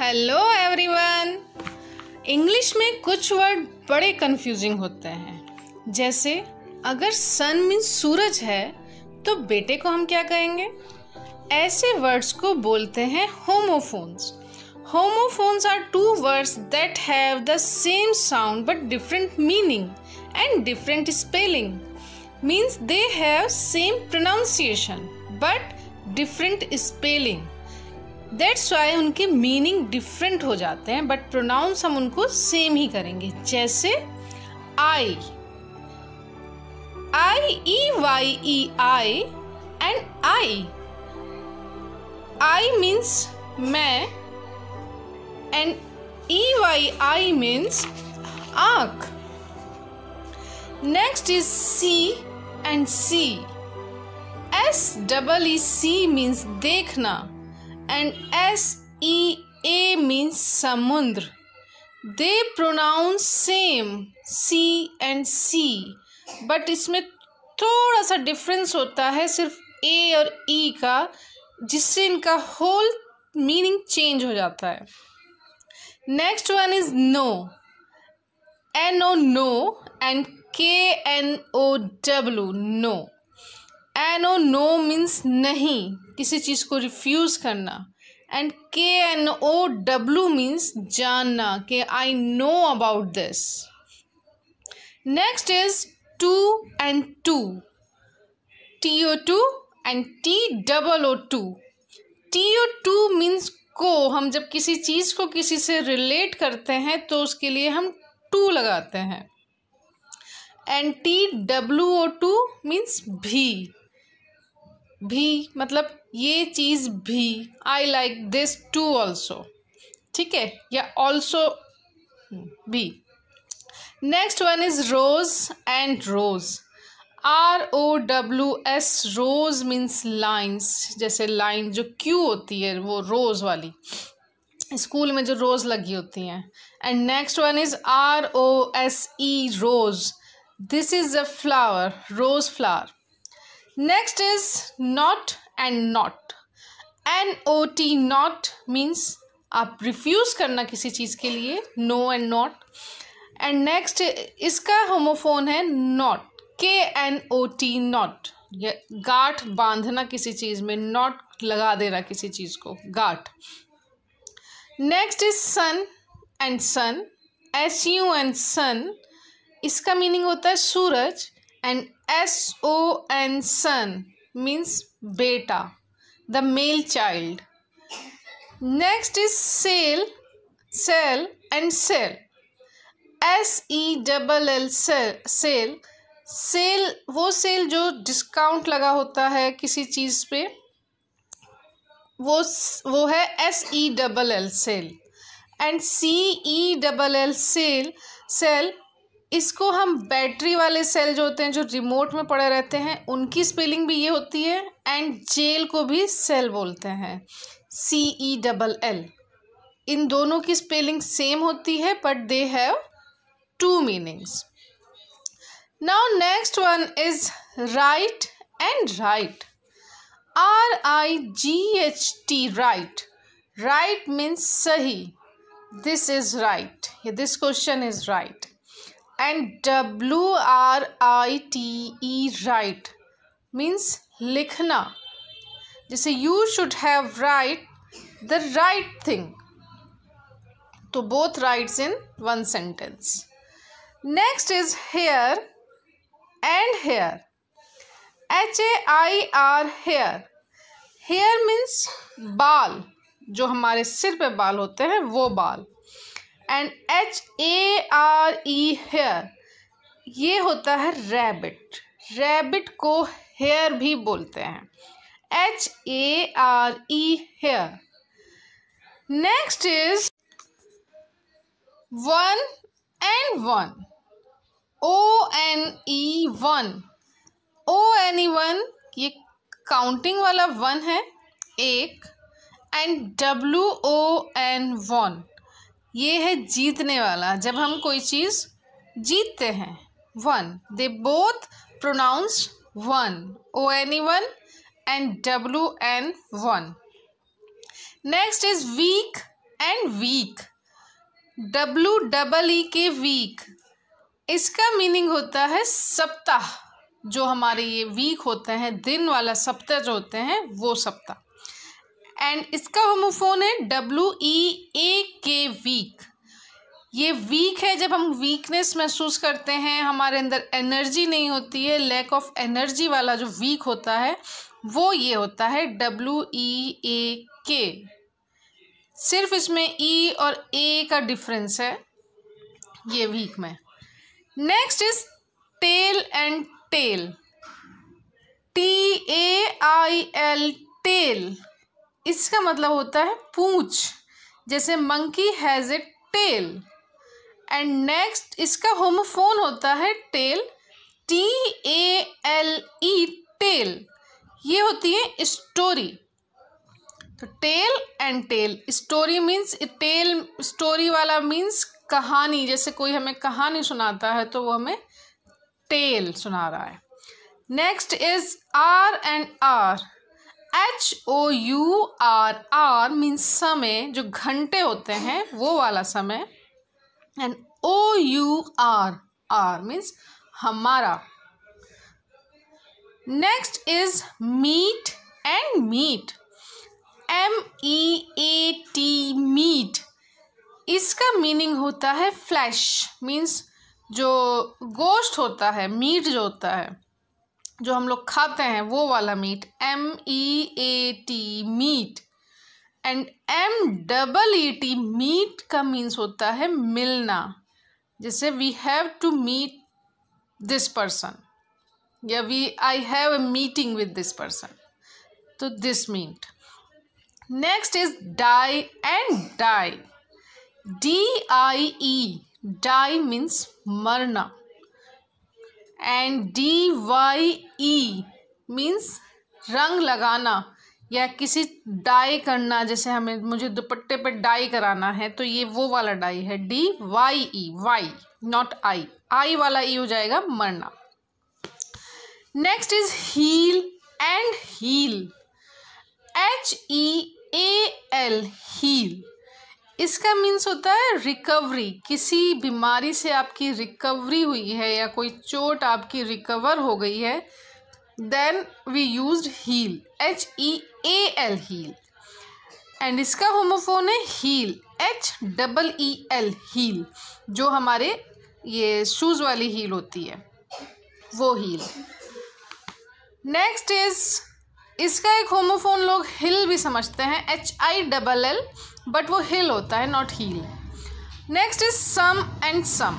Hello everyone English में कुछ word बड़े कंफ्यूजिंग होते हैं जैसे अगर सन मीन सूरज है तो बेटे को हम क्या कहेंगे ऐसे वर्ड्स को बोलते हैं homophones homophones are two words that have the same sound but different meaning and different spelling means they have same pronunciation but different spelling that's why उनके मीनिंग डिफरेंट हो जाते हैं बट प्रोनाउंस हम उनको same ही करेंगे जैसे I eye E Y E eye and I I means मैं and E Y I means आँख next is sea and see S double E see means देखना and S E A means samundra. They pronounce same see and sea but इसमें थोड़ा सा difference होता है सिर्फ ए और ई e का जिससे इनका होल मीनिंग चेंज हो जाता है next one is no N O no and K N O W know NO no means नहीं किसी चीज़ को रिफ्यूज़ करना and K N O W means जानना के I know about this next is to and two T O to and T double O too T O to means को हम जब किसी चीज़ को किसी से रिलेट करते हैं तो उसके लिए हम टू लगाते हैं and T W O to means भी भी मतलब ये चीज़ भी I like this too also ठीक है या ऑल्सो भी next one is rows and rose R O W S rows means lines जैसे लाइन जो क्यू होती है वो रोज़ वाली स्कूल में जो रोज़ लगी होती हैं and next one is R O S E rose this is a flower rose flower next is not and knot N O T not means आप रिफ्यूज़ करना किसी चीज़ के लिए no and not and next इसका homophone है knot K N O T knot गाठ बांधना किसी चीज़ में नॉट लगा देना किसी चीज़ को गाठ next is sun and son S U and sun इसका मीनिंग होता है सूरज and S O N son means बेटा the male child next is sale sell and cell S E double L cell sale sale वो sale जो discount लगा होता है किसी चीज पे वो वो है S E double L sell and C E double L cell cell इसको हम बैटरी वाले सेल जो होते हैं जो रिमोट में पड़े रहते हैं उनकी स्पेलिंग भी ये होती है एंड जेल को भी सेल बोलते हैं सी ई डबल एल इन दोनों की स्पेलिंग सेम होती है but they have two meanings now next one is right and write R I G H T right right means सही this is right this question is right and W R I T E write means लिखना जैसे you should have write the right thing तो both rights in one sentence next is hair and hare H A I R hair hair means बाल जो हमारे सिर पे बाल होते हैं वो बाल and H A R E hare ये होता है रैबिट रैबिट को हेयर भी बोलते हैं H A R E hair next is one and won O N E one O N E one ये काउंटिंग वाला वन है एक and W O N won ये है जीतने वाला जब हम कोई चीज़ जीतते हैं won they both pronounce one O N E one and W N won next is week and weak W double E K week इसका मीनिंग होता है सप्ताह जो हमारे ये वीक होते हैं दिन वाला सप्ताह जो होते हैं वो सप्ताह एंड इसका होमोफोन है डब्ल्यू ई ए के वीक ये वीक है जब हम वीकनेस महसूस करते हैं हमारे अंदर एनर्जी नहीं होती है लैक ऑफ एनर्जी वाला जो वीक होता है वो ये होता है डब्ल्यू ई ए के सिर्फ इसमें ई e और ए का डिफरेंस है ये वीक में next is tail and tale T A I L tail इसका मतलब होता है पूछ जैसे monkey has a tail and next इसका होमोफोन होता है tale T A L E tale ये होती है स्टोरी तो tale and tale story means tale story वाला मीन्स कहानी जैसे कोई हमें कहानी सुनाता है तो वो हमें टेल सुना रहा है next is hour and our H O U R are means समय जो घंटे होते हैं वो वाला समय and O U R are means हमारा next is meat and meet M E A T meat इसका मीनिंग होता है फ्लैश मीन्स जो गोश्त होता है मीट जो होता है जो हम लोग खाते हैं वो वाला meat M E A T meat and M double E T meet का मीन्स होता है मिलना जैसे we have to meet this person या we I have a meeting with this person तो this meet next is die and dye D I E die means मरना and D Y E means रंग लगाना या किसी die करना जैसे हमें मुझे दुपट्टे पर डाई कराना है तो ये वो वाला डाई है D Y E Y not I I वाला ई e हो जाएगा मरना next is heal and heel H E A L heal इसका मीन्स होता है रिकवरी किसी बीमारी से आपकी रिकवरी हुई है या कोई चोट आपकी रिकवर हो गई है then we use heal H E A L heal and इसका होमोफोन है heel H double E L heel जो हमारे ये शूज़ वाली हील होती है वो हील नेक्स्ट इज इसका एक होमोफोन लोग हिल भी समझते हैं H I double L but वो हिल होता है not heel next is some and sum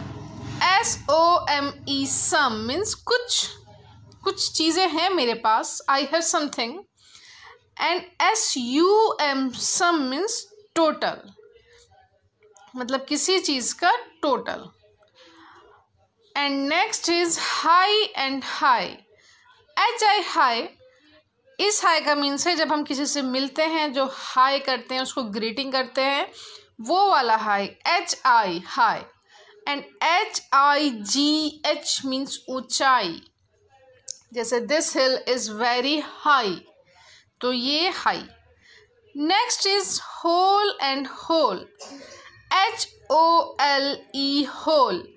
S O M E some means कुछ कुछ चीज़ें हैं मेरे पास I have something and S U M sum means total मतलब किसी चीज़ का total and next is hi and high H I hi इस हाय का मीन से जब हम किसी से मिलते हैं जो हाय करते हैं उसको ग्रीटिंग करते हैं वो वाला hi H I hi and H I G H means ऊंचाई जैसे this hill is very high तो ये high next is hole and whole H O L E hole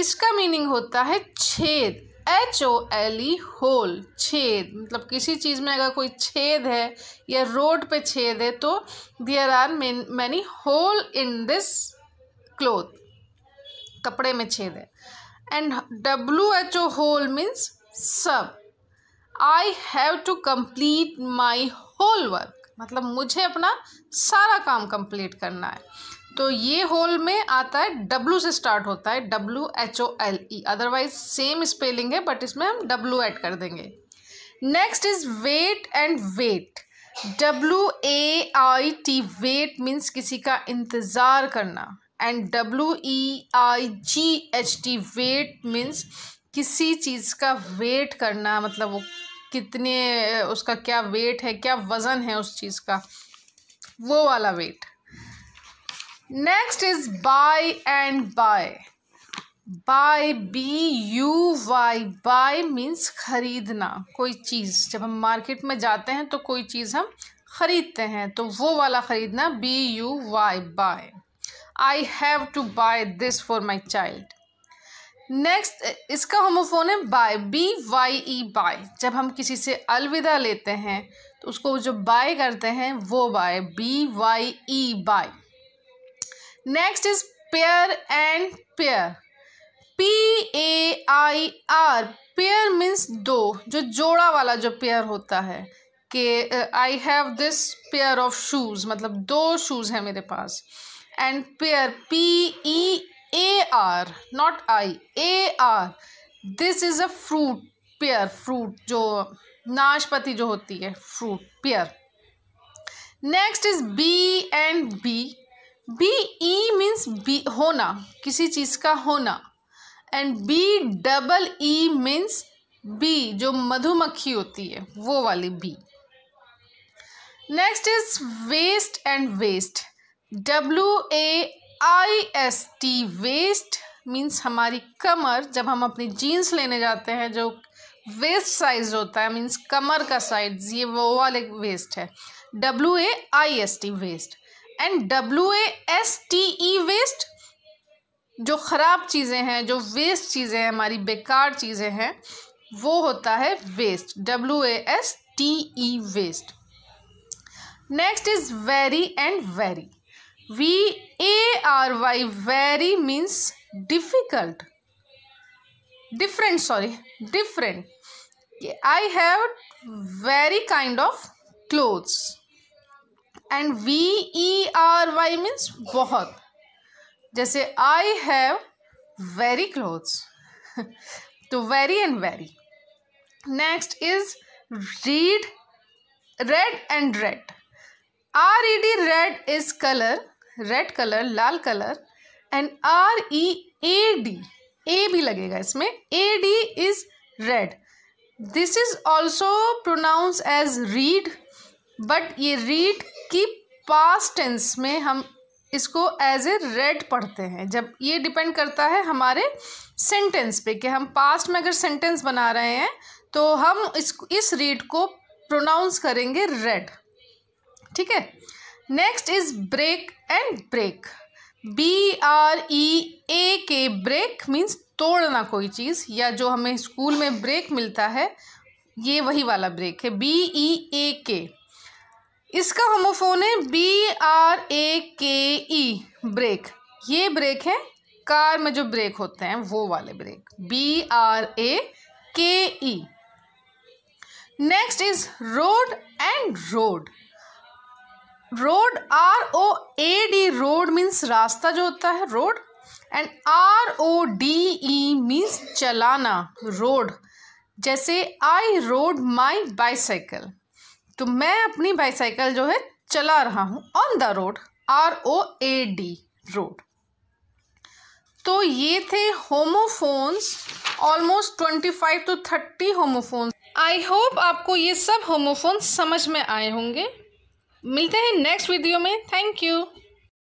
इसका मीनिंग होता है छेद H O L E hole छेद मतलब किसी चीज़ में अगर कोई छेद है या रोड पे छेद है तो there are many hole in this cloth कपड़े में छेद है and W H O whole means सब I have to complete my whole work मतलब मुझे अपना सारा काम कंप्लीट करना है तो ये होल में आता है डब्लू से स्टार्ट होता है W H O L E otherwise same spelling है बट इसमें हम डब्लू ऐड कर देंगे next is wait and weight W A I T wait means किसी का इंतज़ार करना and W E I G H T wait means किसी चीज़ का वेट करना मतलब वो कितने उसका क्या वेट है क्या वज़न है उस चीज़ का वो वाला weight next is buy and by buy B U Y buy means ख़रीदना कोई चीज़ जब हम मार्केट में जाते हैं तो कोई चीज़ हम ख़रीदते हैं तो वो वाला ख़रीदना B U Y buy I have to buy this for my child next इसका होमोफोन है bye B Y E bye जब हम किसी से अलविदा लेते हैं तो उसको जो बाय करते हैं वो bye B Y E bye next is pair and pear P A I R pair means दो जो जोड़ा वाला जो पेयर होता है कि I have this pair of shoes मतलब दो शूज़ हैं मेरे पास and pear P E A R not I A R this is a fruit pear fruit जो नाशपति जो होती है fruit pear next is be and bee B E means be होना किसी चीज़ का होना and B double E means bee जो मधुमक्खी होती है वो वाली bee next is waist and waste W A I S T waist means हमारी कमर जब हम अपनी जीन्स लेने जाते हैं जो वेस्ट साइज होता है मीन्स कमर का साइज ये वो वाले वेस्ट है W A I S T waist and W A S T E waste जो ख़राब चीज़ें हैं जो वेस्ट चीज़ें हैं हमारी बेकार चीज़ें हैं वो होता है waste W A S T E waste next is vary and very V A R Y vary means difficult different sorry different I have vary kind of clothes and V E R Y means बहुत जैसे I have very clothes तो vary and very next is read red and read R E D red is colour red colour लाल colour and R E A D ए भी लगेगा इसमें A D is read this is also pronounce as read but ये read कि past tense में हम इसको as a red पढ़ते हैं जब ये डिपेंड करता है हमारे सेंटेंस पे कि हम पास्ट में अगर सेंटेंस बना रहे हैं तो हम इस इस रीड को प्रोनाउंस करेंगे रेड ठीक है next is break and brake B R E A K break means तोड़ना कोई चीज़ या जो हमें स्कूल में ब्रेक मिलता है ये वही वाला ब्रेक है बी ई ए के इसका होमोफोन है B R A K E brake ये ब्रेक है कार में जो ब्रेक होते हैं वो वाले break B R A K E next is road and rode road R O A D road means रास्ता जो होता है road and R O D E means चलाना रोड जैसे आई रोड माई बाईसाइकिल तो मैं अपनी बाईसाइकिल जो है चला रहा हूँ on the road R O A D road तो ये थे homophones almost twenty five to thirty homophones I hope आपको ये सब होमोफोन्स समझ में आए होंगे मिलते हैं नेक्स्ट वीडियो में थैंक यू